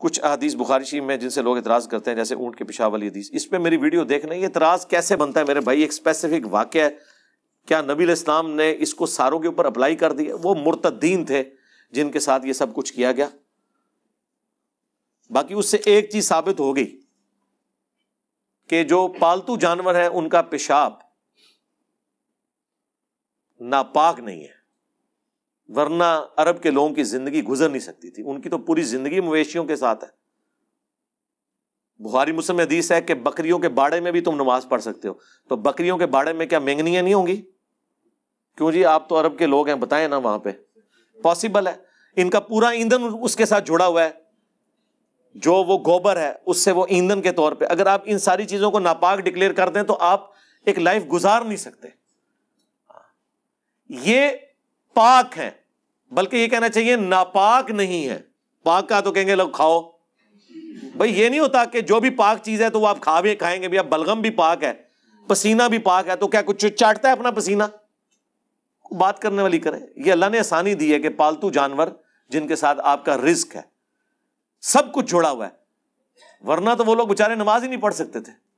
कुछ अदीस बुखारी शरीफ में जिनसे लोग इतराज करते हैं जैसे ऊँट के पेशाब वाली हदीस इस पर मेरी वीडियो देखना ये एतराज़ कैसे बनता है मेरे भाई एक स्पेसिफिक वाक्य है क्या नबी इस्लाम ने इसको सारों के ऊपर अप्लाई कर दिया वो मुर्तदीन थे जिनके साथ ये सब कुछ किया गया बाकी उससे एक चीज़ साबित हो गई कि जो पालतू जानवर है उनका पेशाब नापाक नहीं है वरना अरब के लोगों की जिंदगी गुजर नहीं सकती थी उनकी तो पूरी जिंदगी मवेशियों के साथ है बुहारी मुसम हदीस है कि बकरियों के बाड़े में भी तुम नमाज पढ़ सकते हो तो बकरियों के बाड़े में क्या मेंगनियां नहीं होंगी क्यों जी आप तो अरब के लोग हैं बताए ना वहां पर पॉसिबल है इनका पूरा ईंधन उसके साथ जुड़ा हुआ है जो वो गोबर है उससे वो ईंधन के तौर पे अगर आप इन सारी चीजों को नापाक डिक्लेयर कर दें तो आप एक लाइफ गुजार नहीं सकते ये पाक है बल्कि ये कहना चाहिए नापाक नहीं है पाक का तो कहेंगे लोग खाओ भाई ये नहीं होता कि जो भी पाक चीज़ है तो वो आप खा भी खाएंगे भैया बलगम भी पाक है पसीना भी पाक है तो क्या कुछ चाटता है अपना पसीना बात करने वाली करें ये अल्लाह ने आसानी दी है कि पालतू जानवर जिनके साथ आपका रिस्क है सब कुछ जुड़ा हुआ है वरना तो वो लोग बेचारे नमाज ही नहीं पढ़ सकते थे